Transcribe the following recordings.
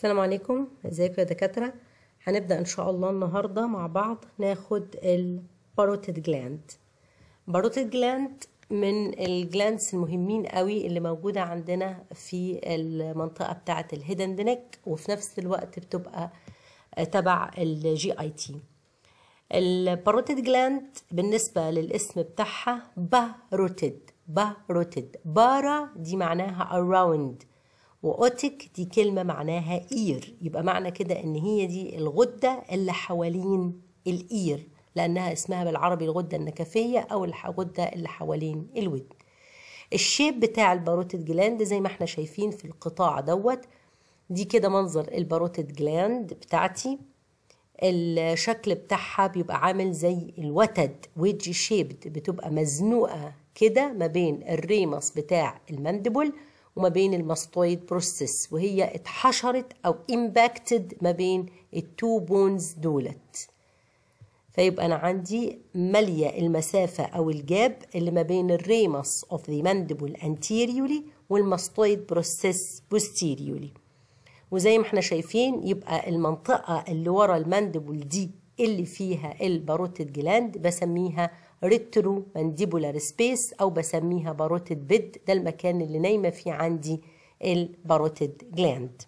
السلام عليكم ازيكم يا دكاتره هنبدا ان شاء الله النهارده مع بعض ناخد الباروتيد جلاند باروتيد جلاند من الجلاندز المهمين قوي اللي موجوده عندنا في المنطقه بتاعه الهيدن نيك وفي نفس الوقت بتبقى تبع الجي اي تي الباروتيد جلاند بالنسبه للاسم بتاعها باروتيد باروتيد بارا دي معناها اراوند واوتك دي كلمة معناها إير يبقى معنى كده إن هي دي الغدة اللي حوالين الإير لأنها اسمها بالعربي الغدة النكفية أو الغدة اللي حوالين الودن الشيب بتاع الباروتيد جلاند زي ما احنا شايفين في القطاع دوت دي كده منظر الباروتيد جلاند بتاعتي الشكل بتاعها بيبقى عامل زي الوتد ويدج شيبد بتبقى مزنوقة كده ما بين الريمس بتاع المندبل وما بين الماستويد بروسيس وهي اتحشرت أو امباكتد ما بين التو بونز دولت فيبقى أنا عندي مالية المسافة أو الجاب اللي ما بين الريمس أوف ذا ماندبل أنتيريولي والماستويد بروسيس بوستيريولي وزي ما احنا شايفين يبقى المنطقة اللي ورا الماندبل دي اللي فيها الباروتيد جلاند بسميها ريترو مانديبولار سبيس أو بسميها باروتيد بيد ده المكان اللي نايمة فيه عندي الباروتيد جلاند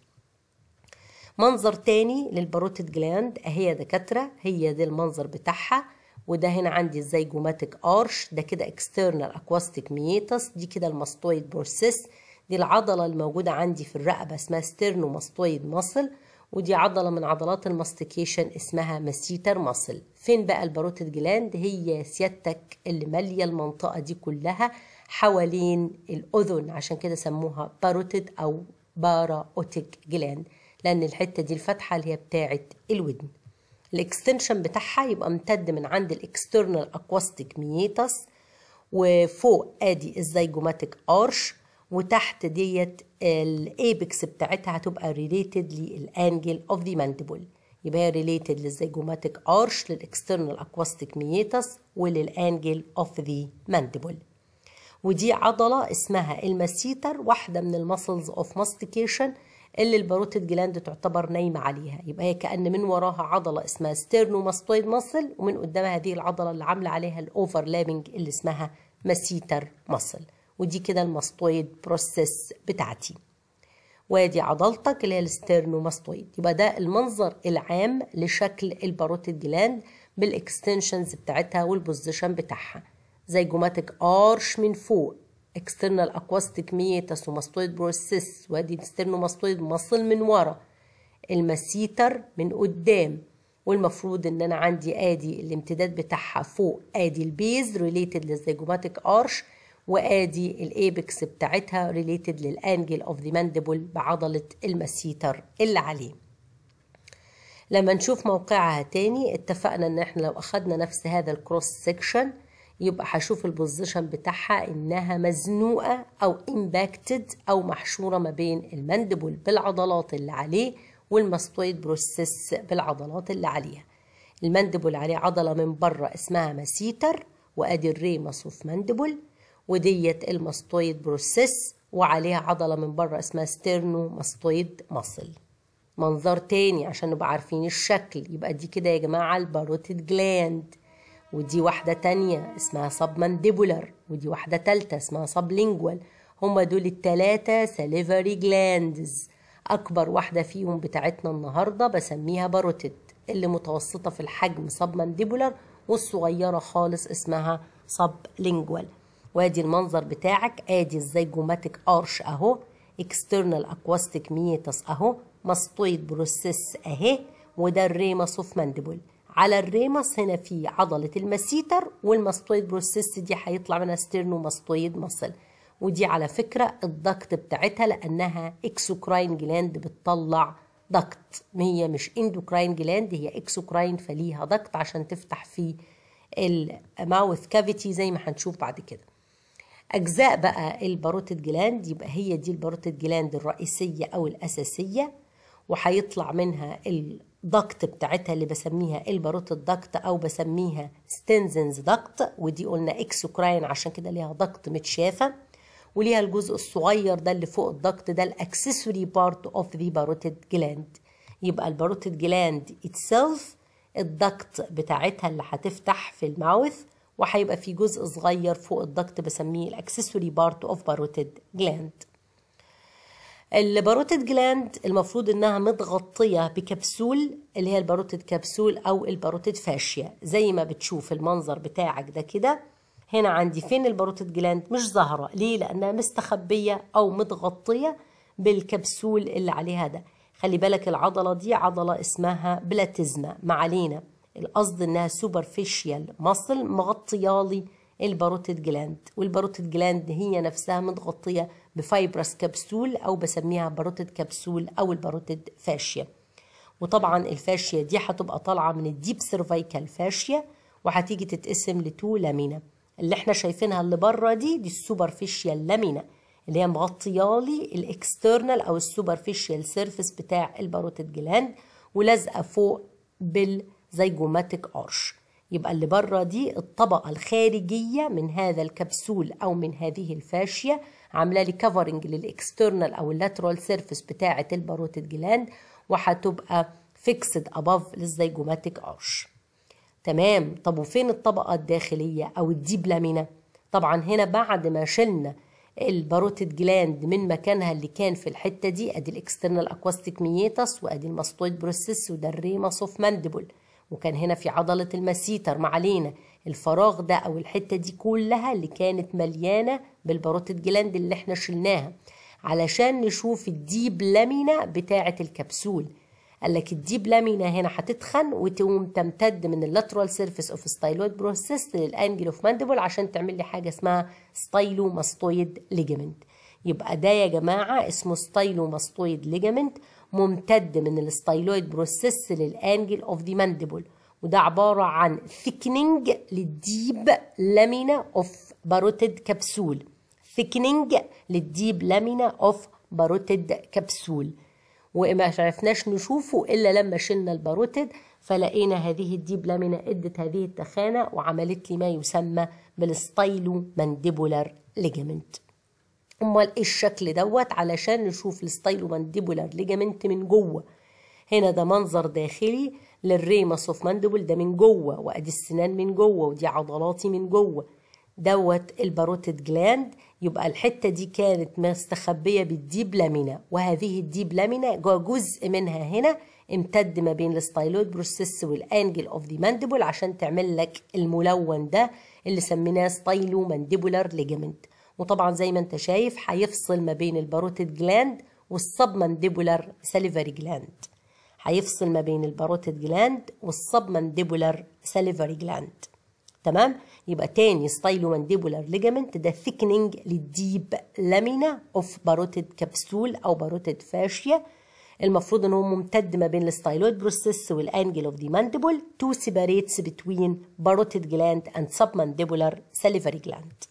منظر تاني للباروتيد جلاند اهي دكاترة هي ده المنظر بتاعها وده هنا عندي الزيجوماتيك ارش ده كده اكسترنال اكواستيك ميتس دي كده الماستويد بورسيس دي العضلة الموجودة عندي في الرقبة اسمها ستيرنو ماستويد ماسل ودي عضلة من عضلات الماستيكيشن اسمها مسيتر ماسل فين بقى الباروتيد جلاند هي سيادتك اللي مالية المنطقة دي كلها حوالين الأذن عشان كده سموها باروتيد أو باراوتيك جلاند لأن الحتة دي الفتحة اللي هي بتاعة الودن الاكستنشن بتاعها يبقى امتد من عند الاكسترنال اكواستيك ميتاس وفوق ادي الزيجوماتيك ارش وتحت ديت الايبكس بتاعتها هتبقى ريليتد للانجل اوف ذا مانديبول يبقى هي ريليتد للزيجوماتيك ارش للاكسترنال اكواستيك ميتاس وللانجل اوف ذا مانديبول ودي عضله اسمها الماسيتر واحده من المسلز اوف ماستيكيشن اللي الباروتيد جلاند تعتبر نايمه عليها يبقى هي كان من وراها عضله اسمها ستيرنوماستويد ماسل ومن قدامها هذه العضله اللي عامله عليها الاوفرلابنج اللي اسمها ماسيتر ماسل ودي كده الماستويد بروسس بتاعتي وادي عضلتك اللي هي الستيرنوماستويد يبقى ده المنظر العام لشكل الباروتيد جلاند بالاكستنشنز بتاعتها والبوزيشن بتاعها زي جوماتيك ارش من فوق اكسترنال اكواستيك ميتاس وماستويد بروسس وادي ماستويد مصل من ورا المسيتر من قدام والمفروض ان انا عندي ادي الامتداد بتاعها فوق ادي البيز ريليتد للزيجوماتيك ارش وادي الايبكس بتاعتها ريليتد للانجل اوف ذا ماندبل بعضله المسيتر اللي عليه لما نشوف موقعها تاني اتفقنا ان احنا لو اخدنا نفس هذا الكروس سيكشن يبقى هشوف البوزيشن بتاعها انها مزنوقه او امباكتد او محشوره ما بين المندبل بالعضلات اللي عليه والماستويد بروسيس بالعضلات اللي عليها المندبل عليه عضله من بره اسمها مسيتر وادي الري مصوف مندبل وديت الماستويد بروسيس وعليها عضلة من بره اسمها ستيرنو ماستويد مصل منظر تاني عشان نبقى عارفين الشكل يبقى دي كده يا جماعة الباروتيد جلاند ودي واحدة تانية اسمها سب مانديبولار ودي واحدة تالتة اسمها سب لينجوال هما دول التلاتة ساليفري جلاندز أكبر واحدة فيهم بتاعتنا النهاردة بسميها باروتيد اللي متوسطة في الحجم سب مانديبولار والصغيرة خالص اسمها سب لينجوال وادي المنظر بتاعك ادي ازاي جوماتيك ارش اهو اكسترنال اكواستيك ميتس اهو مستويد بروسيس اهي وده الريمس اوف مانديبول على الريمس هنا في عضلة المسيتر والمستويد بروسيس دي هيطلع منها ستيرنو مستويد مصل ودي على فكرة الضغط بتاعتها لأنها إكسوكراين جلاند بتطلع ضغط هي مش اندوكراين جلاند هي إكسوكراين فليها ضغط عشان تفتح في الماوث كافيتي زي ما هنشوف بعد كده أجزاء بقى الباروتيد جلاند يبقى هي دي الباروتيد جلاند الرئيسية أو الأساسية وهيطلع منها الضغط بتاعتها اللي بسميها الباروتيد ضغط أو بسميها ستنزنز ضغط ودي قلنا إكسوكراين عشان كده ليها ضغط متشافة وليها الجزء الصغير ده اللي فوق الضغط ده الأكسسوري بارت أوف ذا باروتيد جلاند يبقى الباروتيد جلاند itself الضغط بتاعتها اللي هتفتح في الماوث وهيبقى في جزء صغير فوق الضغط بسميه الاكسسوري بارت اوف باروتيد جلاند الباروتيد جلاند المفروض انها متغطيه بكبسول اللي هي الباروتيد كبسول او الباروتيد فاشيا زي ما بتشوف المنظر بتاعك ده كده هنا عندي فين الباروتيد جلاند مش ظاهره ليه لانها مستخبيه او متغطيه بالكبسول اللي عليها ده خلي بالك العضله دي عضله اسمها بلاتيزما ما علينا القصد انها سوبرفيشيال ماسل مغطيه لي الباروتيد جلاند والباروتيد جلاند هي نفسها متغطيه بفايبرس كبسول او بسميها باروتيد كبسول او الباروتيد فاشيا وطبعا الفاشيا دي هتبقى طالعه من الديب سيرفيكال فاشيا وهتيجي تتقسم لتو لامينا اللي احنا شايفينها اللي بره دي دي السوبرفيشيال لامينا اللي هي مغطيه لي الاكسترنال او السوبرفيشيال سيرفيس بتاع الباروتيد جلاند ولازقه فوق بال زي جوماتيك ارش يبقى اللي بره دي الطبقة الخارجية من هذا الكبسول أو من هذه الفاشية عاملة لي كفرنج للإكسترنال أو اللاترال سيرفيس بتاعة الباروتيد جلاند وهتبقى فيكسد أباف للزيجوماتيك أرش تمام طب وفين الطبقة الداخلية أو الديب لامينا طبعا هنا بعد ما شلنا الباروتيد جلاند من مكانها اللي كان في الحتة دي أدي الإكسترنال أكواستيك ميتس وأدي الماستويد بروسيس وده الريما أوف ماندبل وكان هنا في عضلة المسيتر ما علينا الفراغ ده أو الحتة دي كلها اللي كانت مليانة بالباروتة جلاند اللي احنا شلناها علشان نشوف الديب لامينا بتاعة الكبسول قال لك الديب لامينا هنا هتتخن وتقوم تمتد من اللاترال سيرفيس اوف ستايلويد بروسيس للانجل اوف ماندبل عشان تعمل لي حاجه اسمها ستايلو ماستويد ليجامنت يبقى ده يا جماعه اسمه ستايلو ماستويد ليجامنت ممتد من الستايلويد بروسيس للانجل اوف ذا مانديبول وده عبارة عن ثيكنينج للديب لامينا اوف باروتيد كبسول ثيكنينج للديب لامينا اوف باروتيد كبسول وما عرفناش نشوفه الا لما شلنا الباروتيد فلقينا هذه الديب لامينا ادت هذه التخانه وعملت لي ما يسمى بالستايلو مانديبولار ليجمنت امال إيه الشكل دوت علشان نشوف الستايلومانديبولار ليجامنت من جوه هنا ده منظر داخلي للريمس اوف مانديبول ده من جوه وادي السنان من جوه ودي عضلاتي من جوه دوت الباروتيد جلاند يبقى الحته دي كانت مستخبيه بالديب لامينا وهذه الديب لامينا جزء منها هنا امتد ما بين الستايلويد بروسيس والانجل اوف دي مانديبول عشان تعمل لك الملون ده اللي سميناه ستايلو مانديبولار ليجامنت وطبعا زي ما انت شايف هيفصل ما بين الباروتيد جلاند والسبمنديبولار ساليفري جلاند هيفصل ما بين الباروتيد جلاند والسبمنديبولار ساليفري جلاند تمام يبقى تاني ستايلو مانديبولار ليجامنت ده ثيكنينج للديب لامينا اوف باروتيد كبسول او باروتيد فاشيا المفروض ان هو ممتد ما بين الستايلويد بروسيس والانجل اوف دي مانديبول تو سيباريتس بتوين باروتيد جلاند اند سب مانديبولار ساليفري جلاند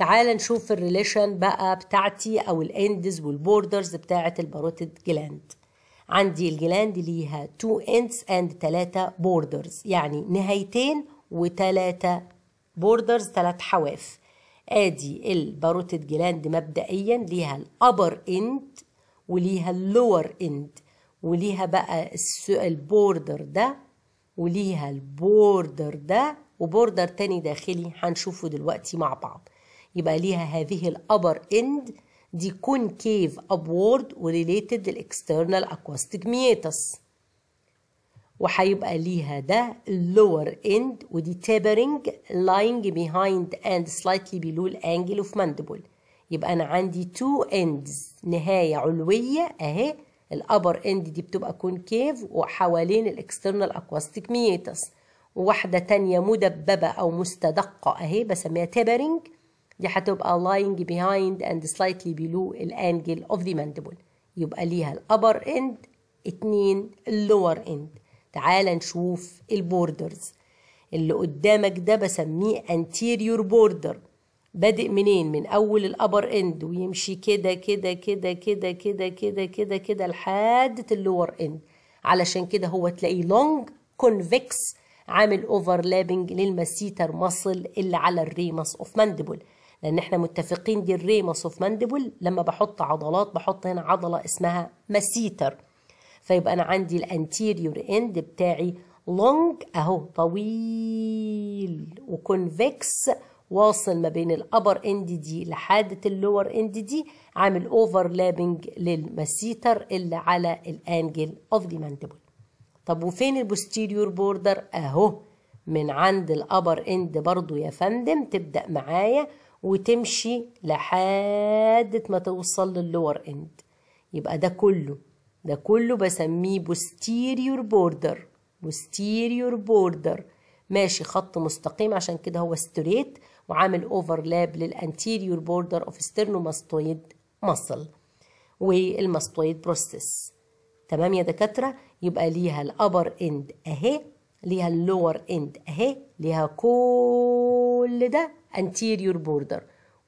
تعال نشوف الريليشن بقى بتاعتي او الاندز والبوردرز بتاعه الباروتيد جلاند عندي الجلاند ليها تو اندز اند 3 بوردرز يعني نهايتين وتلاتة بوردرز تلات حواف ادي الباروتيد جلاند مبدئيا ليها الابر اند وليها اللور اند وليها بقى البوردر ده وليها البوردر ده وبوردر تاني داخلي هنشوفه دلوقتي مع بعض يبقى ليها هذه الابر اند دي كونكيف ابورد وريليتد للاكسترنال أكوستيك ميتس وهيبقى ليها ده اللور اند ودي تابرنج لاينج بيهايند اند سلايتلي بيلو الانجل اوف ماندبل يبقى انا عندي تو اندز نهايه علويه اهي الابر اند دي بتبقى كونكيف وحوالين الاكسترنال أكوستيك ميتس وواحده تانية مدببه او مستدقه اهي بسميها تابرنج دي هتبقى lying behind and slightly below الانجل of the mandible يبقى ليها الأبر إند اتنين اللور إند تعال نشوف البوردرز اللي قدامك ده بسميه anterior border بادئ منين من أول الأبر إند ويمشي كده كده كده كده كده كده كده كده لحد اللور إند علشان كده هو تلاقيه long convex عامل overlapping للمسيتر مصل اللي على الريمس اوف mandible لان احنا متفقين دي الريموس اوف ماندبل لما بحط عضلات بحط هنا عضله اسمها مسيتر فيبقى انا عندي الانتيريور اند بتاعي لونج اهو طويل وكونفكس واصل ما بين الابر اند دي لحادة اللور اند دي عامل اوفرلابنج للمسيتر اللي على الانجل اوف دي ماندبل طب وفين البوستيريور بوردر اهو من عند الابر اند برضو يا فندم تبدا معايا وتمشي لحد ما توصل للور اند يبقى ده كله ده كله بسميه posterior بوردر posterior بوردر ماشي خط مستقيم عشان كده هو ستريت وعامل اوفرلاب للانتيريور بوردر اوف ستيرنوماستويد مصل والماستويد بروسيس تمام يا دكاتره يبقى ليها الابر اند اهي ليها اللور اند اهي ليها كل ده anterior border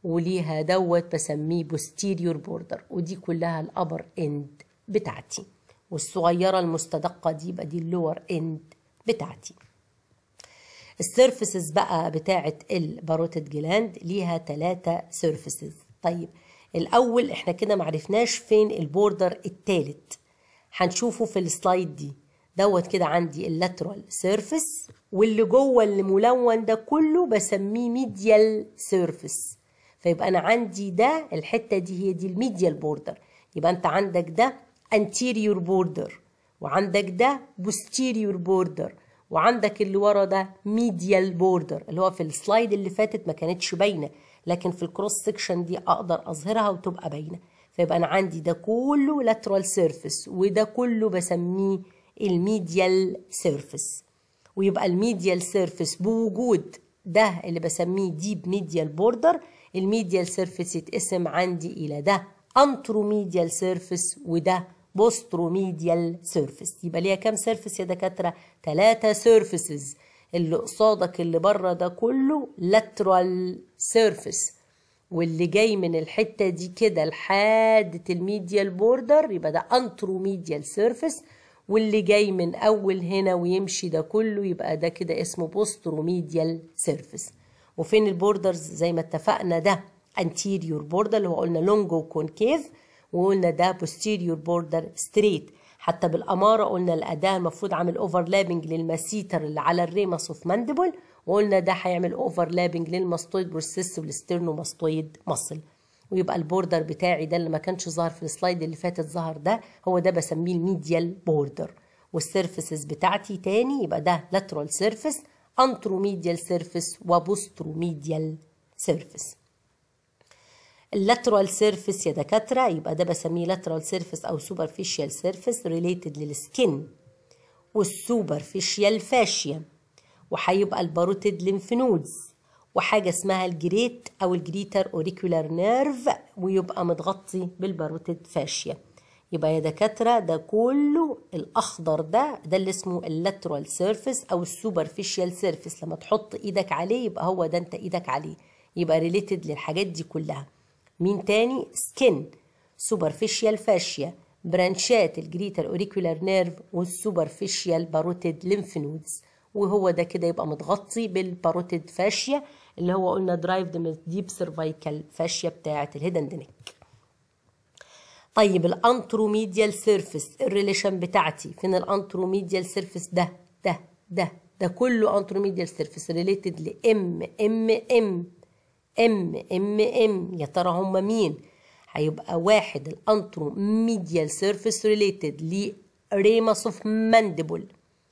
وليها دوت بسميه posterior border ودي كلها الأبر end بتاعتي والصغيرة المستدقة دي يبقى دي اللور end بتاعتي السيرفيسز بقى بتاعة الباروتيد جلاند ليها تلاتة سيرفيسز طيب الأول احنا كده معرفناش فين البوردر التالت هنشوفه في السلايد دي دوت كده عندي اللاترال سيرفيس واللي جوه اللي ملون ده كله بسميه ميديال سيرفيس فيبقى انا عندي ده الحته دي هي دي الميديال بوردر يبقى انت عندك ده انتيريور بوردر وعندك ده بوستيريور بوردر وعندك اللي ورا ده ميديال بوردر اللي هو في السلايد اللي فاتت ما كانتش باينه لكن في الكروس سكشن دي اقدر اظهرها وتبقى باينه فيبقى انا عندي ده كله لاترال سيرفيس وده كله بسميه الميديال سيرفيس ويبقى الميديال سيرفيس بوجود ده اللي بسميه ديب ميديال بوردر الميديال سيرفيس يتقسم عندي الى ده انتروميديال سيرفيس وده بوستروميديال سيرفيس يبقى ليها كام سيرفيس يا دكاتره ثلاثه سيرفيسز اللي قصادك اللي بره ده كله لاترال سيرفس واللي جاي من الحته دي كده لحد الميديال بوردر يبقى ده انتروميديال سيرفيس واللي جاي من أول هنا ويمشي ده كله يبقى ده كده اسمه بوستروميديال سيرفيس وفين البوردرز زي ما اتفقنا ده انتيريور بوردر اللي هو قلنا لونجو كونكيف وقلنا ده بوستيريور بوردر ستريت حتى بالأمارة قلنا الأداة المفروض عامل اوفرلابنج للمسيتر اللي على الريمس اوف ماندبل وقلنا ده هيعمل اوفرلابنج للماستويد بروسيس والاسترنو ماستويد مصل ويبقى البوردر بتاعي ده اللي ما كانش ظاهر في السلايد اللي فاتت ظهر ده هو ده بسميه الميديال بوردر والسيرفيسز بتاعتي تاني يبقى ده lateral surface antromedial surface وبوستروميديال surface اللاترال سيرفيس يا دكاترة يبقى ده بسميه لاترال سيرفيس أو سوبرفيشال سيرفيس ريليتد للسكن والسوبرفيشال فاشيا وهيبقى الباروتيد لينف نودز وحاجة اسمها الجريت أو الجريتر أوريكولار نيرف ويبقى متغطي بالباروتيد فاشيا يبقى يا دكاترة ده كله الأخضر ده ده اللي اسمه اللاترال سيرفيس أو السوبرفيشال سيرفيس لما تحط إيدك عليه يبقى هو ده أنت إيدك عليه يبقى ريليتد للحاجات دي كلها مين تاني سكين سوبرفيشال فاشيا برانشات الجريتر اوريكولار نيرف والسوبرفيشال باروتيد ليمف نودز وهو ده كده يبقى متغطي بالباروتيد فاشيا اللي هو قلنا درايفد من ديب سيرفايكال فاشيه بتاعه نيك طيب الانتروميديال سيرفيس الريليشن بتاعتي فين الانتروميديال سيرفيس ده ده ده ده كله انتروميديال سيرفيس ريليتد لام ام ام ام ام ام يا ترى هما مين هيبقى واحد الانتروميديال سيرفيس ريليتد ريماس اوف مانديبول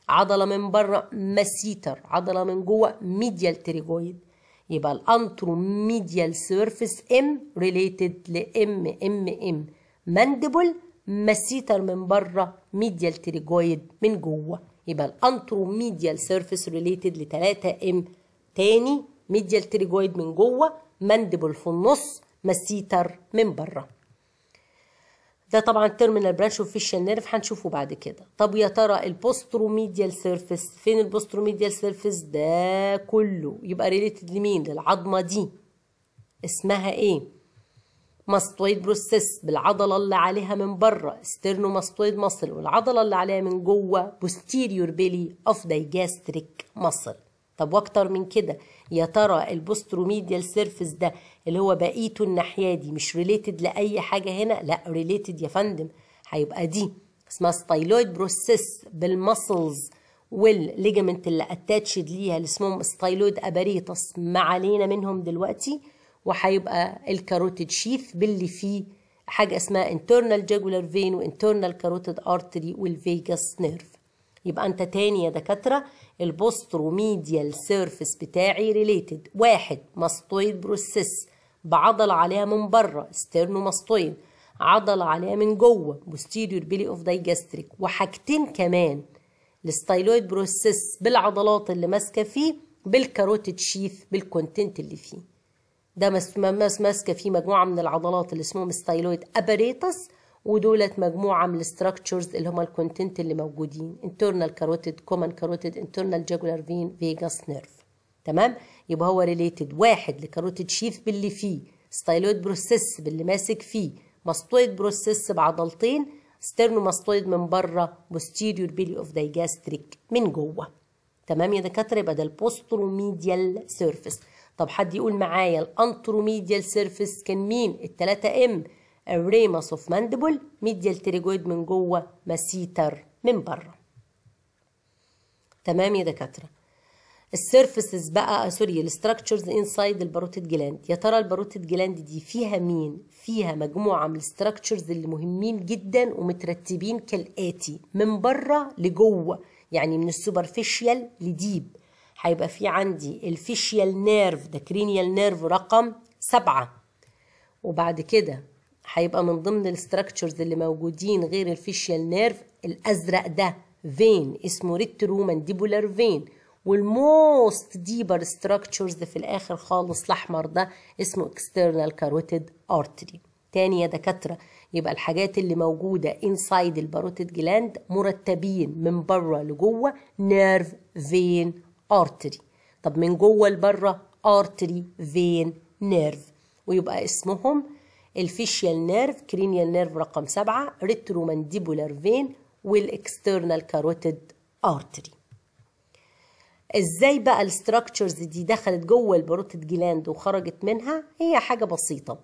عضله من بره مسيتر عضله من جوه ميديال تريجويد يبقى الانتروميديال سيرفيس ام ريليتد لام ام ام مانديبل مسيتر من بره ميديال تريجويد من جوه يبقى الانتروميديال سيرفيس ريليتد ل 3 ام تاني ميديال تريجويد من جوه مانديبل في النص مسيتر من بره ده طبعا تيرمينال برانش وفيشال نيرف هنشوفه بعد كده طب يا ترى البوستروميديال سيرفيس فين البوستروميديال سيرفيس ده كله يبقى ريليتد لمين للعظمه دي اسمها ايه ماستويد بروسيس بالعضله اللي عليها من بره استرنو ماستويد مصل والعضله اللي عليها من جوه بوستيريور بيلي اوف دايجاستريك مصل طب واكتر من كده يا ترى البوستروميديال سيرفيس ده اللي هو بقيته الناحيه دي مش ريليتد لاي حاجه هنا لا ريليتد يا فندم هيبقى دي اسمها ستايلويد بروسيس بالمسلز والليجمنت اللي اتاتشد ليها اللي اسمهم ستايلويد اباريتس ما علينا منهم دلوقتي وهيبقى الكاروتيد شيث باللي فيه حاجه اسمها internal jugular vein وانترنال كاروتيد artery والفيجاس نيرف يبقى انت تاني يا دكاتره البوستروميديال سيرفيس بتاعي ريليتد واحد ماستويد بروسيس بعضل عليها من بره استيرنو ماستويد عضل عليها من جوه بوستيريور بيلي اوف دايجستريك وحاجتين كمان الستايلويد بروسيس بالعضلات اللي ماسكه فيه بالكاروتيد شيث بالكونتنت اللي فيه ده ماسكه فيه مجموعه من العضلات اللي اسمهم ستايلويد اباريتس ودولت مجموعه من الاستراكشرز اللي هما الكونتنت اللي موجودين internal carotid common carotid internal jugular vein vagus nerve تمام يبقى هو ريليتد واحد لكاروتيد شيف باللي فيه ستايلويد بروسيس باللي ماسك فيه ماستويد بروسيس بعضلتين ستيرنوماستويد من بره posterior belly اوف digastric من جوه تمام يا دكاتره يبقى ده البوستروميديال سيرفيس طب حد يقول معايا الانتروميديال سيرفيس كان مين التلاتة ام ريموس اوف ماندبل ميديال تريجويد من جوه مسيتر من بره تمام يا دكاتره السيرفيسز بقى آه، سوري الاستراكشرز انسايد الباروتيد جلاند يا ترى الباروتيد جلاند دي فيها مين فيها مجموعه من الاستراكشرز اللي مهمين جدا ومترتبين كالاتي من بره لجوه يعني من السوبرفيشيال لديب هيبقى في عندي الفيشيال نيرف ده كرينيال نيرف رقم سبعة وبعد كده هيبقى من ضمن الاستراكشرز اللي موجودين غير الفيشيال نيرف الازرق ده فين اسمه ريترو مانديبولار فين والموست ديبر ستراكشرز في الاخر خالص الاحمر ده اسمه اكسترنال كاروتيد ارتري تاني يا دكاتره يبقى الحاجات اللي موجوده انسايد الباروتيد جلاند مرتبين من بره لجوه نيرف فين ارتري طب من جوه لبره ارتري فين نيرف ويبقى اسمهم الفيشيال نيرف كرينيال نيرف رقم سبعة ريترومانديبولار فين والاكسترنال كاروتيد ارتري ازاي بقى الستراكشرز دي دخلت جوه البروتيد جلاند وخرجت منها هي حاجه بسيطه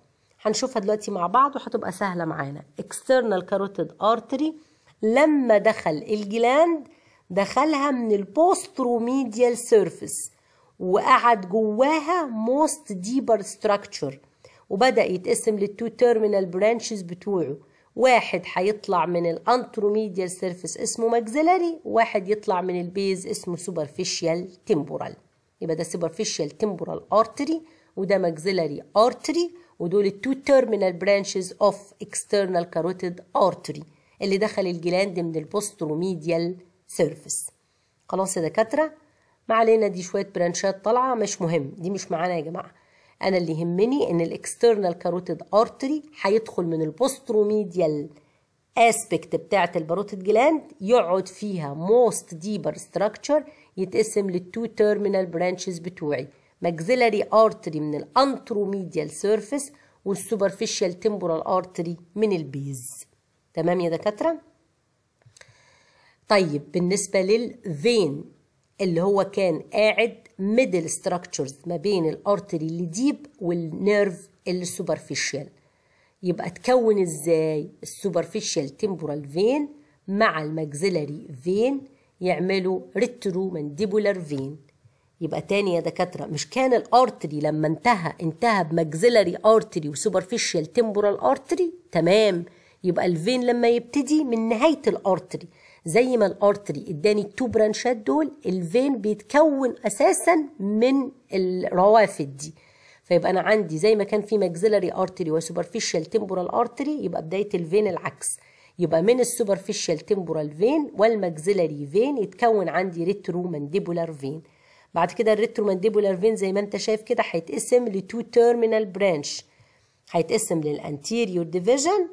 هنشوفها دلوقتي مع بعض وهتبقى سهله معانا اكسترنال كاروتيد ارتري لما دخل الجلاند دخلها من البوستروميديال سيرفيس وقعد جواها موست ديبر ستراكشر وبدأ يتقسم للتو تيرمينال برانشز بتوعه واحد هيطلع من الانتروميديال سيرفيس اسمه ماكسيلاري وواحد يطلع من البيز اسمه سوبرفيشال تيمبورال يبقى ده سوبرفيشال تيمبورال ارتري وده ماكسيلاري ارتري ودول التو تيرمينال برانشز اوف اكسترنال كاروتيد ارتري اللي دخل الجلاند من البوستروميديال سيرفيس خلاص يا دكاتره ما علينا دي شويه برانشات طالعه مش مهم دي مش معانا يا جماعه انا اللي يهمني ان الاكسترنال كاروتيد ارتري هيدخل من البوستروميديال اسبكت بتاعه الباروتيد جلاند يقعد فيها موست ديبر ستراكشر يتقسم للتو تيرمينال برانشز بتوعي ماكسيلاري ارتري من الانتروميديال سيرفيس والسوبرفيشال تيمبورال ارتري من البيز تمام يا دكاتره طيب بالنسبه للفين اللي هو كان قاعد ميدل ستراكتشرز ما بين الارتري اللي ديب والنيرف اللي سوبرفيشال يبقى تكون ازاي السوبرفيشال تيمبورال فين مع الماكسيلاري فين يعملوا ريترو مانديبولار فين يبقى تاني يا دكاتره مش كان الارتري لما انتهى انتهى بماكسيلاري ارتري وسوبرفيشال تيمبورال ارتري تمام يبقى الفين لما يبتدي من نهايه الارتري زي ما الارتري اداني التو برانشات دول الفين بيتكون اساسا من الروافد دي فيبقى انا عندي زي ما كان في ماكسيلاري ارتري وسوبرفيشال تمبورال ارتري يبقى بدايه الفين العكس يبقى من السوبرفيشال تمبورال فين والماكسيلاري فين يتكون عندي ريترو مانديبولار فين بعد كده الريترو مانديبولار فين زي ما انت شايف كده هيتقسم لتو تيرمينال برانش هيتقسم للانتيريور ديفيجن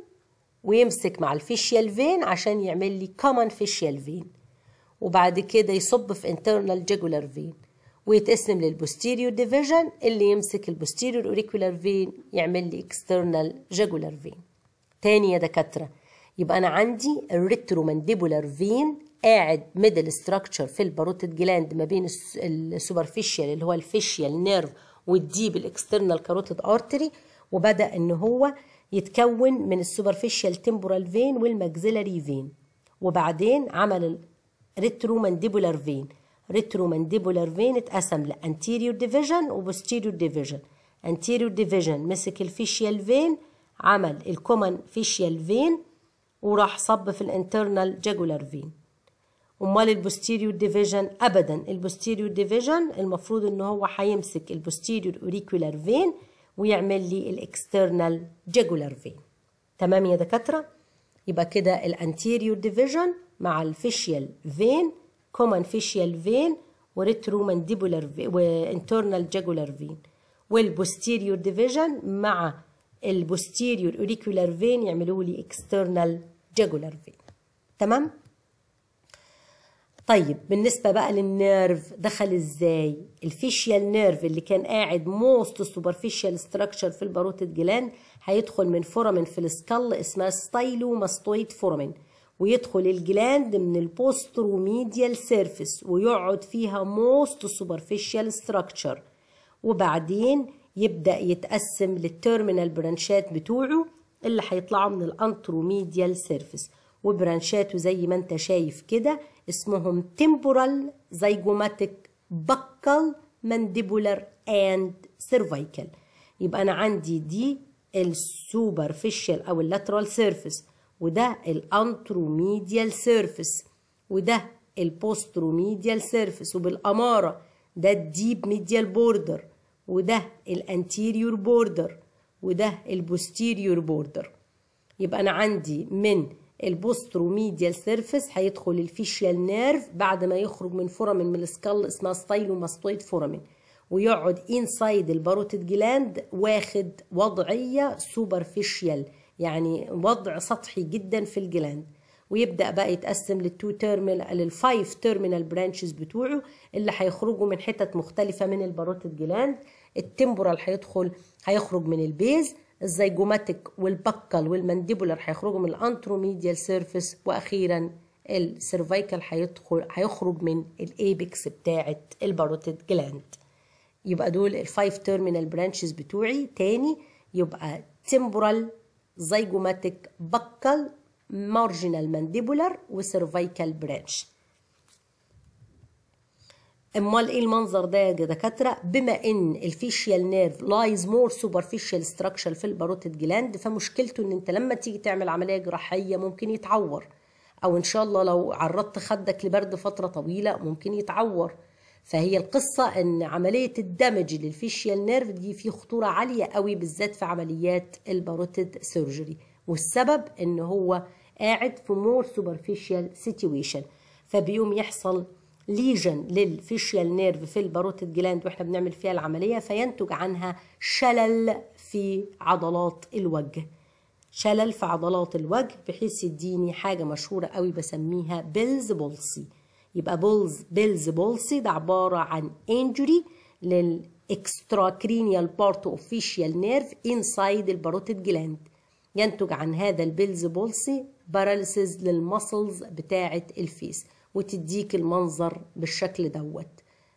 ويمسك مع الفيشيال فين عشان يعمل لي كومن فيشيال فين وبعد كده يصب في internal jugular فين ويتقسم للبوستيريور ديفيجن اللي يمسك البوستيريور اوريكولار فين يعمل لي اكسترنال جيجولار فين تاني يا دكاتره يبقى انا عندي الريترومانديبولار فين قاعد ميدل ستراكشر في الباروتيد جلاند ما بين السوبرفيشيال اللي هو الفيشيال نيرف والديب الاكسترنال كاروتيد ارتري وبدا ان هو يتكون من السوبرفيشال تيمبورال فين والماكسيلاري فين وبعدين عمل الريترومانديبولار فين ريترومانديبولار فين اتقسم لانتيريور ديفيجن وبوستيريور ديفيجن انتيريور ديفيجن مسك الفيشيال فين عمل الكومن فيشيال فين وراح صب في الانترنال جاجولار فين امال البوستيريور ديفيجن ابدا البوستيريور ديفيجن المفروض ان هو هيمسك البوستيريور اوريكولار فين ويعمل لي الاكسترنال جاجولار فين تمام يا دكاتره يبقى كده الانتيريور ديفيجن مع الفيشيال فين كومن فيشيال فين وريترو مانديبولار وانترنال جاجولار فين والبوستيريور ديفيجن مع البوستيريور اوريكولار فين يعملوا لي اكسترنال جاجولار فين تمام طيب بالنسبة بقى للنيرف دخل ازاي؟ الفيشيال نيرف اللي كان قاعد موست سوبرفيشيال ستراكشر في الباروتيد جلاند هيدخل من فورامين في السكال اسمها ستايلوماستويد فورامين ويدخل الجلاند من البوستروميديال سيرفيس ويقعد فيها موست سوبرفيشيال ستراكشر وبعدين يبدأ يتقسم للترمينال برانشات بتوعه اللي هيطلعوا من الانتروميديال سيرفيس وبرانشات وزي ما انت شايف كده اسمهم تمبورال زيجوماتيك بكال مانديبولار اند سيرفايكال يبقى انا عندي دي السوبرفيشال او اللاترال سيرفيس وده الانتروميديال سيرفيس وده البوستروميديال سيرفيس وبالاماره ده الديب ميديال بوردر وده الانتيريور بوردر وده البوستيريور بوردر يبقى انا عندي من البوستروميديال سيرفيس هيدخل الفيشيال نيرف بعد ما يخرج من فورامين من السكال اسمها ستايلوماستويد فورامين ويقعد انسايد الباروتيد جلاند واخد وضعيه سوبرفيشيال يعني وضع سطحي جدا في الجلاند ويبدا بقى يتقسم للتو تيرمينال للفايف تيرمينال برانشز بتوعه اللي هيخرجوا من حتت مختلفه من الباروتيد جلاند التمبورال هيدخل هيخرج من البيز الزيجوماتيك والبكل والمنديبولر هيخرجوا من الانتروميديال سيرفيس واخيرا السيرفايكال هيدخل هيخرج من الايبكس بتاعه الباروتيد جلاند يبقى دول الفايف تيرمينال برانشز بتوعي تاني يبقى تمبورال زيجوماتيك بكل مارجينال مانديبولر وسيرفايكال برانش امال ايه المنظر ده يا دكاتره بما ان الفيشيال نيرف لايز مور سوبرفيشال ستراكشر في الباروتيد جلاند فمشكلته ان انت لما تيجي تعمل عمليه جراحيه ممكن يتعور او ان شاء الله لو عرضت خدك لبرد فتره طويله ممكن يتعور فهي القصة إن عملية الدمج للفيشيال نيرف دي في خطورة عالية قوي بالذات في عمليات الباروتيد سيرجري والسبب إن هو قاعد في مور سوبرفيشال سيتويشن فبيوم يحصل ليجن للفيشيال نيرف في الباروتيد جلاند واحنا بنعمل فيها العمليه فينتج عنها شلل في عضلات الوجه شلل في عضلات الوجه بحيث يديني حاجه مشهوره قوي بسميها بيلز بولسي يبقى بولز بيلز بولسي ده عباره عن انجري لل extracranial part of facial nerve inside الباروتيد جلاند ينتج عن هذا البيلز بولسي باراليسز للمسلز بتاعة الفيس وتديك المنظر بالشكل دوت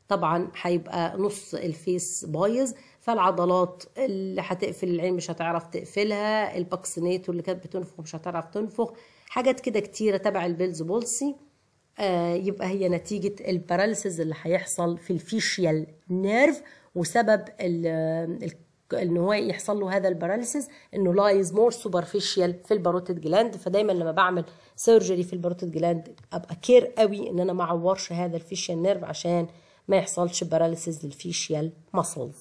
طبعا هيبقى نص الفيس بايظ فالعضلات اللي هتقفل العين مش هتعرف تقفلها الباكسينيتو اللي كانت بتنفخ مش هتعرف تنفخ حاجات كده كتيرة تبع البيلز بولسي آه يبقى هي نتيجة الباراليسز اللي هيحصل في الفيشيال نيرف وسبب ال آه، ال ان هو يحصل له هذا الباراليسيس انه لايز مور سوبرفيشال في الباروتيد جلاند فدايما لما بعمل سيرجري في الباروتيد جلاند ابقى كير قوي ان انا ما اعورش هذا الفيشيال نيرف عشان ما يحصلش باراليسيس للفيشيال ماسلز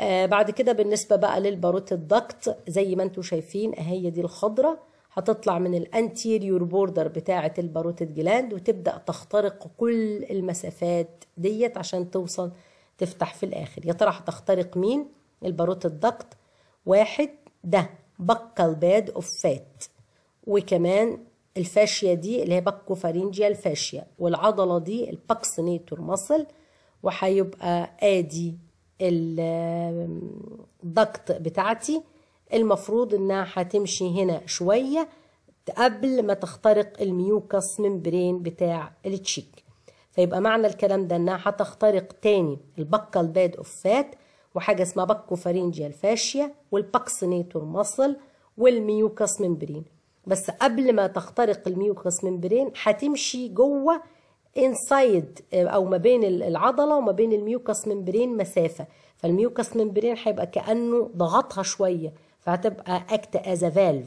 آه بعد كده بالنسبه بقى للباروتيد داكت زي ما انتم شايفين اهي دي الخضره هتطلع من الانتيريور بوردر بتاعه الباروتيد جلاند وتبدا تخترق كل المسافات ديت عشان توصل تفتح في الآخر يا ترى هتخترق مين الباروت الضغط واحد ده بكال باد اوف فات وكمان الفاشية دي اللي هي بكو فارينجيا الفاشية والعضلة دي الباكسينيتور مصل وهيبقى ادي الضغط بتاعتي المفروض انها هتمشي هنا شوية قبل ما تخترق الميوكس ممبرين بتاع التشيك فيبقى معنى الكلام ده انها هتخترق تاني البكال باد اوف فات وحاجه اسمها باكو فارينجيا الفاشيا والباكسينيتور مصل والميوكاس ممبرين بس قبل ما تخترق الميوكاس ممبرين هتمشي جوه انسايد او ما بين العضله وما بين الميوكاس ممبرين مسافه فالميوكاس ممبرين هيبقى كانه ضغطها شويه فهتبقى اكت از فالف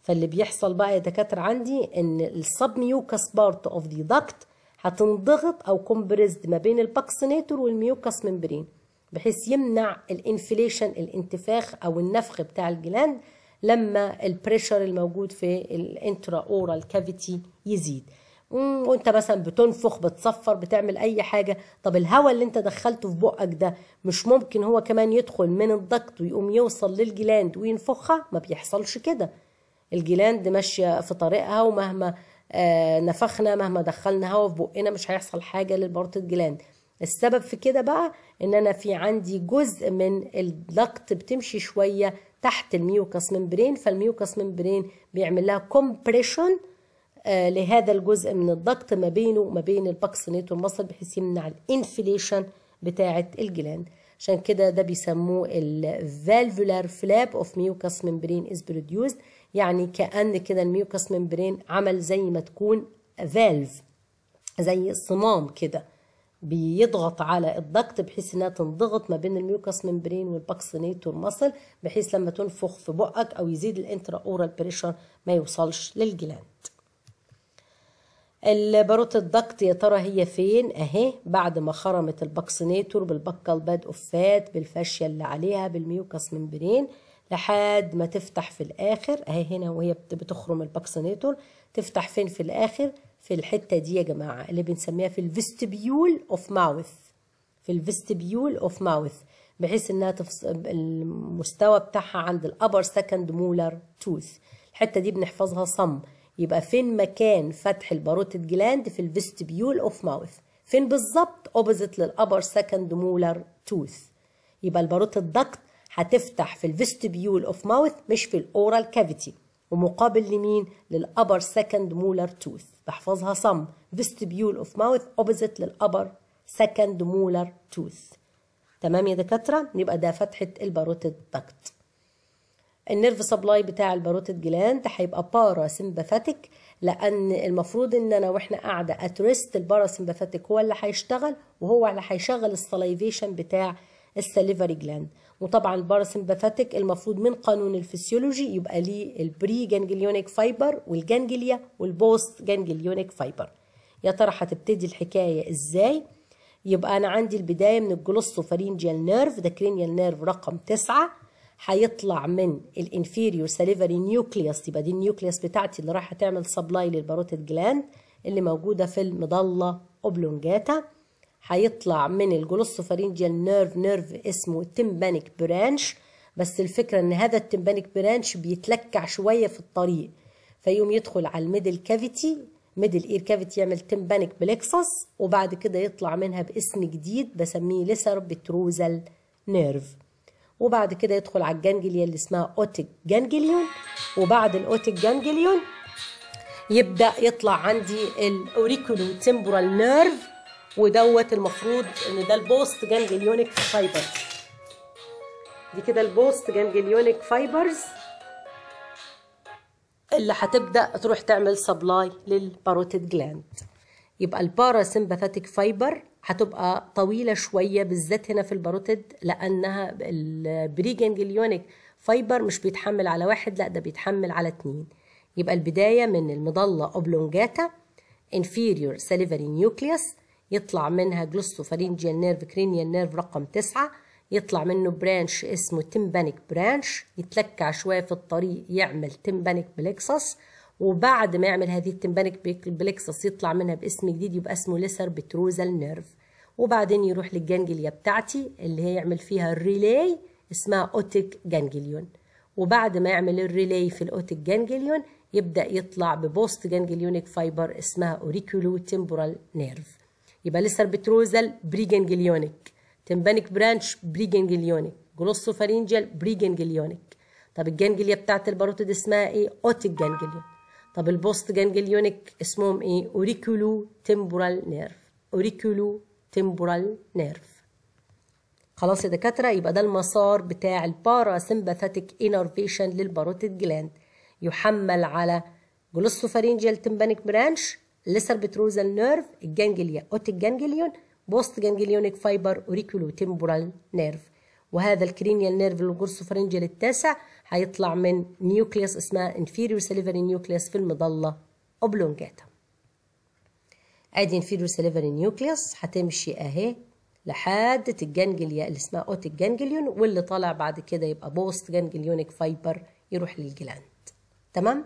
فاللي بيحصل بقى يا دكاتره عندي ان السب ميوكاس بارت اوف ذا داكت هتنضغط أو كومبريزد ما بين الباكسنيتور والميوكاس ممبرين بحيث يمنع الانفليشن الانتفاخ أو النفخ بتاع الجلاند لما البريشر الموجود في الانترا اورال كافيتي يزيد وانت مثلا بتنفخ بتصفر بتعمل اي حاجه طب الهواء اللي انت دخلته في بقك ده مش ممكن هو كمان يدخل من الضغط ويقوم يوصل للجلاند وينفخها ما بيحصلش كده الجلاند ماشيه في طريقها ومهما آه، نفخنا مهما دخلنا هوا في بقنا مش هيحصل حاجه للبارت الجلان السبب في كده بقى ان انا في عندي جزء من الضغط بتمشي شويه تحت الميوكاس ممبرين فالميوكاس ممبرين بيعمل لها كومبريشن آه، لهذا الجزء من الضغط ما بينه وما بين الباكسنيت والمصل بحيث يمنع الانفليشن بتاعه الجلاند عشان كده ده بيسموه الفالفولار فلاب اوف ميوكاس ممبرين از بروديوسد يعني كأن كده الميوكاس ممبرين عمل زي ما تكون فالف زي صمام كده بيضغط على الضغط بحيث انها تنضغط ما بين الميوكاس ممبرين والباكسينيتور ماسل بحيث لما تنفخ في بقك او يزيد الانترا اورال بريشر ما يوصلش للجلاند البارات الضغط يا ترى هي فين اهي بعد ما خرمت الباكسينيتور بالبكال باد اوفات بالفاشيه اللي عليها بالميوكاس ممبرين لحد ما تفتح في الاخر اهي هنا وهي بتخرم الباكسينيتور تفتح فين في الاخر في الحته دي يا جماعه اللي بنسميها في الفيستبيول اوف ماوث في الفيستبيول اوف ماوث بحيث انها تفص... المستوى بتاعها عند الابر سكند مولر توث الحته دي بنحفظها صم يبقى فين مكان فتح الباروتيد جلاند في الفيستبيول اوف ماوث فين بالظبط اوبوزيت للابر سكند مولر توث يبقى الباروتيد داكت هتفتح في الفيستبيول اوف ماوث مش في الاورال كافيتي ومقابل لمين للابر سكند مولر توث بحفظها صم فيستبيول اوف ماوث اوبوزيت للابر سكند مولر توث تمام يا دكاتره يبقى ده فتحه الباروتيد داكت النيرف سبلاي بتاع الباروتيد جلاند هيبقى بارا سمباثيك لان المفروض ان انا واحنا قاعده اتريست الباراسمباثيك هو اللي هيشتغل وهو اللي هيشغل السلايفيشن بتاع السليفري جلاند وطبعا البارا الباراسمباثيك المفروض من قانون الفسيولوجي يبقى ليه البري جانجليونيك فايبر والجانجليا والبوست جانجليونيك فايبر يا ترى هتبتدي الحكايه ازاي يبقى انا عندي البدايه من الجلوسوفارينجيال نيرف ده كرينيال نيرف رقم 9 هيطلع من الانفيريور سليفري نيوكليوس يبقى دي النيوكليوس بتاعتي اللي رايحه تعمل سبلاي للباروتيد جلاند اللي موجوده في المضله اوبلونجاتا هيطلع من الجلوسوفارينجيال نيرف نيرف اسمه تمبانيك برانش بس الفكره ان هذا التمبانيك برانش بيتلكع شويه في الطريق فيقوم يدخل على الميدل كافيتي ميدل اير كافيتي يعمل تمبانيك بلكسس وبعد كده يطلع منها باسم جديد بسميه ليسر بتروزل نيرف وبعد كده يدخل على الجانجليا اللي اسمها اوتيك جانجليون وبعد الاوتيك جانجليون يبدا يطلع عندي الاوريكولو تيمبرال نيرف ودوت المفروض ان ده البوست جانجليونيك فايبر دي كده البوست جانجليونيك فايبرز اللي هتبدا تروح تعمل سبلاي للباروتيد جلاند يبقى الباراسمباثيك فايبر هتبقى طويله شويه بالذات هنا في الباروتيد لانها البريجنجليونيك فايبر مش بيتحمل على واحد لا ده بيتحمل على اتنين يبقى البدايه من المضله اوبلونجاتا inferior سليفري نيوكليوس يطلع منها جلوستوفارينجيال نيرف كرينيال نيرف رقم تسعة يطلع منه برانش اسمه تمبانيك برانش يتلكع شويه في الطريق يعمل تمبانيك بلكسس وبعد ما يعمل هذه التمبانيك بلكسس يطلع منها باسم جديد يبقى اسمه لسر بتروزال نيرف وبعدين يروح للجانجليا بتاعتي اللي هي يعمل فيها الريلاي اسمها اوتيك جانجليون وبعد ما يعمل الريلاي في الاوتيك جانجليون يبدا يطلع ببوست جانجليونيك فايبر اسمها اوريكولو تيمبورال نيرف يبقى لسر بتروزال بري جانجليونيك تمبانيك برانش بري جانجليونيك جلوسوفارينجال بري جانجليونيك طب الجانجليا بتاعت الباروتيد اسمها ايه اوتيك جانجليون طب البوست جانجليونيك اسمهم ايه اوريكولو تمبورال نيرف اوريكولو تمبورال نيرف خلاص يا دكاتره يبقى ده المسار بتاع البارا الباراسمباثيك انرفيشن للباروتيد جلاند يحمل على جلوسوفارينجيال تمبانيك برانش لسربتروزال نيرف الجانجليا اوتيك جانجليون بوست جانجليونيك فايبر اوريكولو تمبورال نيرف وهذا الكرينيال نيرف الجرثوفرنجل التاسع هيطلع من نيوكليوس اسمها انفيريور سليفري نيوكليوس في المضلة اوبلونجاتا ادي انفيريور سليفري نيوكليوس هتمشي اهي لحد الجانجليا اللي اسمها اوتيك جنجليون واللي طالع بعد كده يبقى بوست جنجليونيك فايبر يروح للجلاند تمام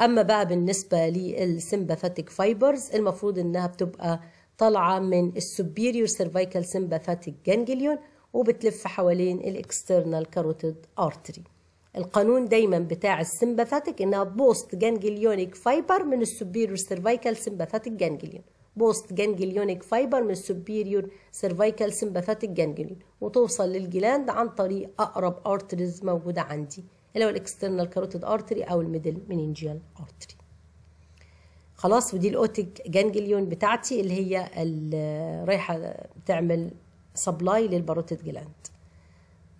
اما بقى بالنسبه للسمباثيك فايبرز المفروض انها بتبقى طالعه من السوبيريور سيرفايكال سمباثيك جنجليون وبتلف حوالين الاكسترنال كاروتيد ارتري القانون دايما بتاع السمباثاتيك انها بوست جانجليونيك فايبر من السوبيريور سيرفايكال سمباثاتيك جانجليون بوست جانجليونيك فايبر من السوبيريور سيرفايكال سمباثاتيك جانجليون وتوصل للجلاند عن طريق اقرب ارتريز موجوده عندي اللي هو الاكسترنال كاروتيد ارتري او الميدل مينينجيال ارتري خلاص ودي الاوتيك جانجليون بتاعتي اللي هي رايحه تعمل سبلاي للباروتيد جلاند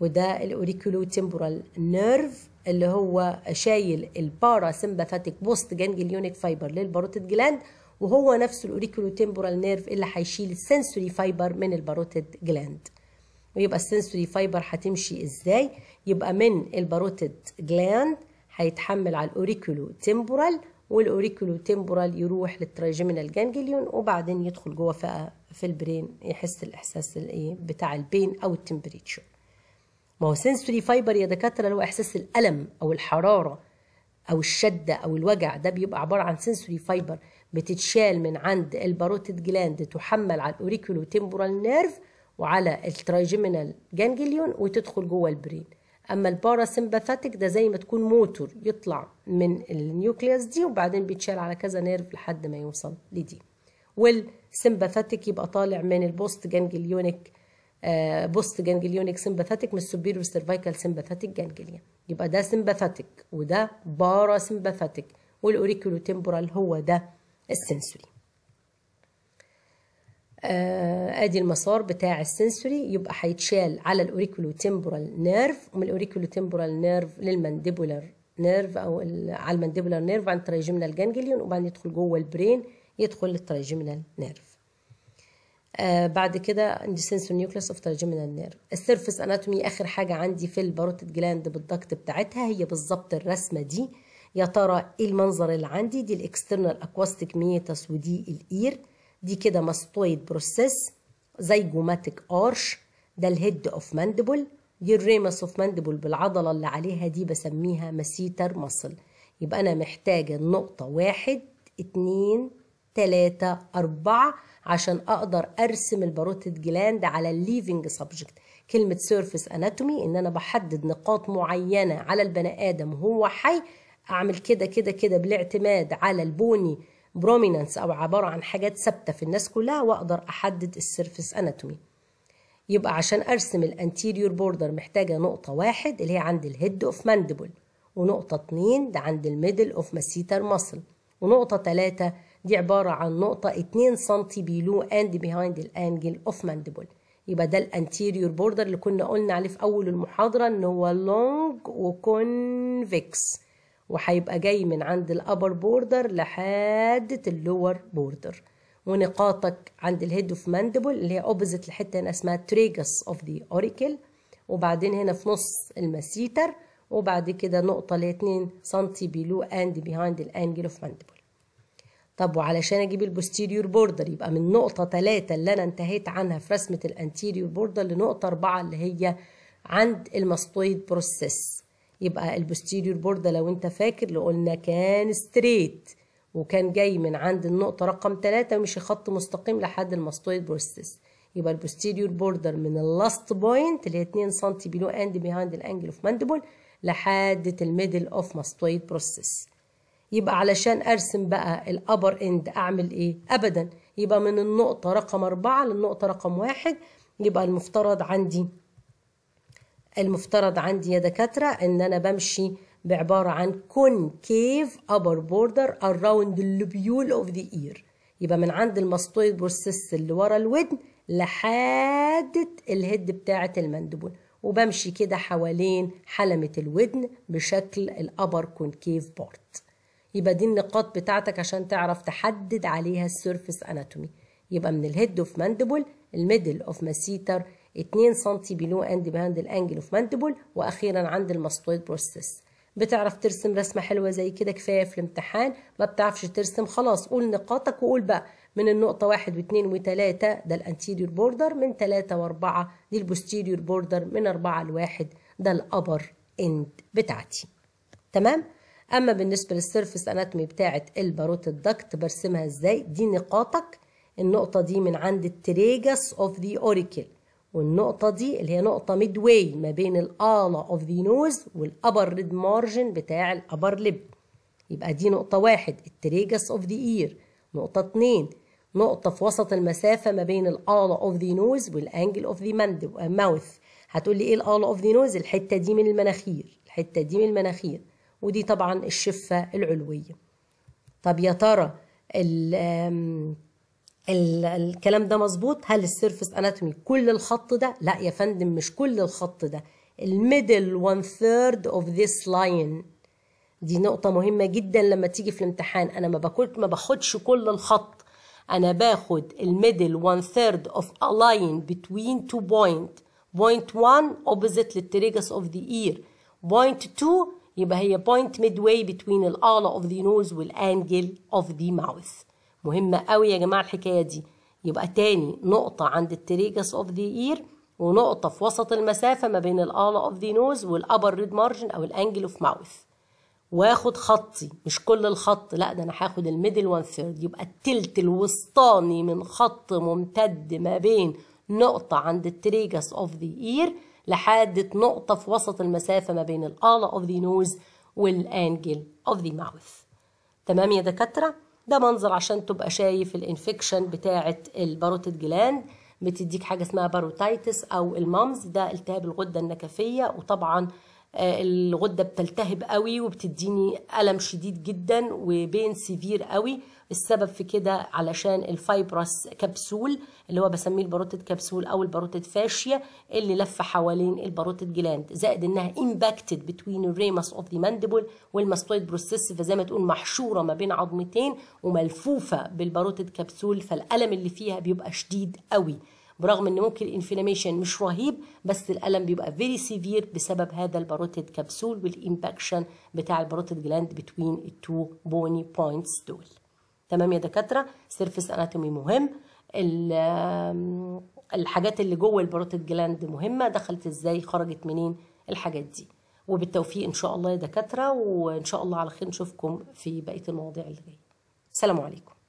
وده الاوريكولو تيمبورال نيرف اللي هو شايل البارا سمباثاتيك بوست جانجليونيك فايبر للباروتيد جلاند وهو نفسه الاوريكولو تيمبورال نيرف اللي هيشيل السنسوري فايبر من الباروتيد جلاند ويبقى السنسوري فايبر هتمشي ازاي يبقى من الباروتيد جلاند هيتحمل على الاوريكولو تيمبورال والاوريكولو تيمبورال يروح للترايجيمينال جانجليون وبعدين يدخل جوه فئه في البرين يحس الاحساس الايه بتاع البين او التمبريتشر ما هو سنسوري فايبر يا دكاتره اللي هو احساس الالم او الحراره او الشده او الوجع ده بيبقى عباره عن سنسوري فايبر بتتشال من عند الباروتيد جلاند تحمل على الاوريكولو تيمبورال نيرف وعلى الترايجيمينال جانجليون وتدخل جوه البرين اما الباراسمباثاتيك ده زي ما تكون موتور يطلع من النيوكليوس دي وبعدين بيتشال على كذا نيرف لحد ما يوصل لدي وال سمباثاتيك يبقى طالع من البوست جانجليونيك آه بوست جانجليونيك سمباثاتيك من السوبيريور سيرفايكال سمباثاتيك جانجليا يبقى ده سمباثاتيك وده بارا سمباثاتيك والاوريكولو تمبورال هو ده السنسوري آه ادي المسار بتاع السنسوري يبقى هيتشال على الاوريكولو تمبورال نيرف ومن الاوريكولو تمبورال نيرف للمانديبولار نيرف او على المانديبولار نيرف عن ترايجيمنال جانجليون وبعدين يدخل جوه البرين يدخل الترايجيمينال نيرف آه بعد كده عندي سنسور نيوكليس اوف تراجيمينال نيرف السيرفس اناتومي اخر حاجه عندي في الباروتيد جلاند بالضغط بتاعتها هي بالظبط الرسمه دي يا ترى ايه المنظر اللي عندي دي الاكسترنال اكواستيك ميتاس ودي الاير دي كده ماستويد بروسيس زيجوماتيك ارش ده الهيد اوف ماندبل دي الريمس اوف ماندبل بالعضله اللي عليها دي بسميها مسيتر مصل يبقى انا محتاجه النقطه واحد اتنين تلاتة أربعة عشان أقدر أرسم الباروتيد جلاند على الليفنج سبجكت كلمة سيرفيس أناتومي إن أنا بحدد نقاط معينة على البني آدم وهو حي أعمل كده كده كده بالاعتماد على البوني برومينانس أو عبارة عن حاجات ثابتة في الناس كلها وأقدر أحدد السيرفيس أناتومي يبقى عشان أرسم الأنتيريور بوردر محتاجة نقطة واحد اللي هي عند الهيد أوف ماندبل ونقطة اتنين ده عند الميدل أوف ماسيتر ماسل ونقطة تلاتة دي عبارة عن نقطة 2 سم بيلو اند بيهايند الانجل اوف ماندبل يبقى ده الانتيريور بوردر اللي كنا قلنا عليه في اول المحاضرة ان هو لونج وكونفكس وهيبقى جاي من عند الابر بوردر لحد اللور بوردر ونقاطك عند الهيد اوف ماندبل اللي هي اوبزيت الحته هنا اسمها تريجس اوف ذا اوريكل وبعدين هنا في نص المسيتر وبعد كده نقطه اللي 2 سم بيلو اند بيهايند الانجل اوف ماندبل طب وعلشان اجيب البوستيريور بوردر يبقى من نقطة تلاتة اللي انا انتهيت عنها في رسمة الانتيريور بوردر لنقطة اربعة اللي هي عند الماستويد بروسيس يبقى البوستيريور بوردر لو انت فاكر اللي قلنا كان ستريت وكان جاي من عند النقطة رقم تلاتة ومشي خط مستقيم لحد الماستويد بروسيس يبقى البوستيريور بوردر من اللاست بوينت اللي هي 2 سم بلو اند بيهاند الانجل اوف ماندبل لحد الميدل اوف ماستويد بروسيس يبقى علشان ارسم بقى الابر اند اعمل ايه ابدا يبقى من النقطه رقم أربعة للنقطه رقم واحد يبقى المفترض عندي المفترض عندي يا دكاتره ان انا بمشي بعباره عن كونكيف ابر بوردر اراوند اللوبيول اوف ذا اير يبقى من عند المستويد بروسيس اللي ورا الودن لحد الهيد بتاعة المندبول وبمشي كده حوالين حلمة الودن بشكل الأبر كونكيف بارت يبقى دي النقاط بتاعتك عشان تعرف تحدد عليها السيرفس اناتومي يبقى من الهيد اوف ماندبل الميدل اوف ماسيتر 2 سم بلو اند باند الانجل اوف ماندبل واخيرا عند الماستويد بروسيس بتعرف ترسم رسمه حلوه زي كده كفايه في الامتحان ما بتعرفش ترسم خلاص قول نقاطك وقول بقى من النقطه 1 و2 و3 ده الانتيريور بوردر من 3 و4 دي البوستيريور بوردر من 4 ل1 ده الابر اند بتاعتي تمام اما بالنسبه للسيرفس اناتومي بتاعه الباروت الدكت برسمها ازاي دي نقاطك النقطه دي من عند التريجس اوف ذا اوريكل والنقطه دي اللي هي نقطه ميدواي ما بين الالا اوف ذا نوز والابر ريد مارجن بتاع الابر لب يبقى دي نقطه واحد التريجس اوف ذا اير نقطه اتنين نقطه في وسط المسافه ما بين الالا اوف ذا نوز والانجل اوف ذا ماوث هتقول لي ايه الالا اوف ذا نوز الحته دي من المناخير الحته دي من المناخير ودي طبعا الشفة العلوية طب يا ترى الكلام ده مظبوط هل السيرفس اناتومي كل الخط ده لا يا فندم مش كل الخط ده الميدل وان ثيرد اوف ذيس لاين دي نقطة مهمة جدا لما تيجي في الامتحان أنا ما باكل ما باخدش كل الخط أنا باخد الميدل وان ثيرد اوف ا لاين بتوين تو بوينت بوينت 1 اوبوزيت للتريجس اوف ذا اير بوينت 2 يبقى هي point midway between الأعلى of the nose والانجل of the mouth مهمة قوي يا جماعة الحكاية دي يبقى تاني نقطة عند التريجس of the ear ونقطة في وسط المسافة ما بين الأعلى of the nose والأبر ريد مارجن أو الانجل of mouth واخد خطي مش كل الخط لا ده انا هاخد الميدل وان ثيرد يبقى التلت الوسطاني من خط ممتد ما بين نقطة عند التريجس اوف ذا اير لحد نقطة في وسط المسافة ما بين الآلة of the nose والأنجل of the mouth تمام يا دكاترة؟ ده منظر عشان تبقى شايف الانفكشن بتاعة الباروتيد جلاند بتديك حاجة اسمها باروتايتس أو المامز ده التهاب الغدة النكفية وطبعا آه، الغده بتلتهب قوي وبتديني الم شديد جدا وبين سيفير قوي السبب في كده علشان الفايبرس كبسول اللي هو بسميه الباروتيد كبسول او الباروتيد فاشيه اللي لف حوالين الباروتيد جلاند زائد انها امباكتد بتوين الريمس اوف ذا مانديبول والماستويد بروسيس فزي ما تقول محشوره ما بين عظمتين وملفوفه بالباروتيد كبسول فالالم اللي فيها بيبقى شديد قوي برغم ان ممكن الانفلاميشن مش رهيب بس الالم بيبقى فيري سيفير بسبب هذا الباروتيد كبسول والامباكشن بتاع الباروتيد جلاند بتوين التو بوني بوينتس دول تمام يا دكاتره سيرفيس اناتومي مهم الحاجات اللي جوه الباروتيد جلاند مهمه دخلت ازاي خرجت منين الحاجات دي وبالتوفيق ان شاء الله يا دكاتره وان شاء الله على خير نشوفكم في بقيه المواضيع اللي جايه سلام عليكم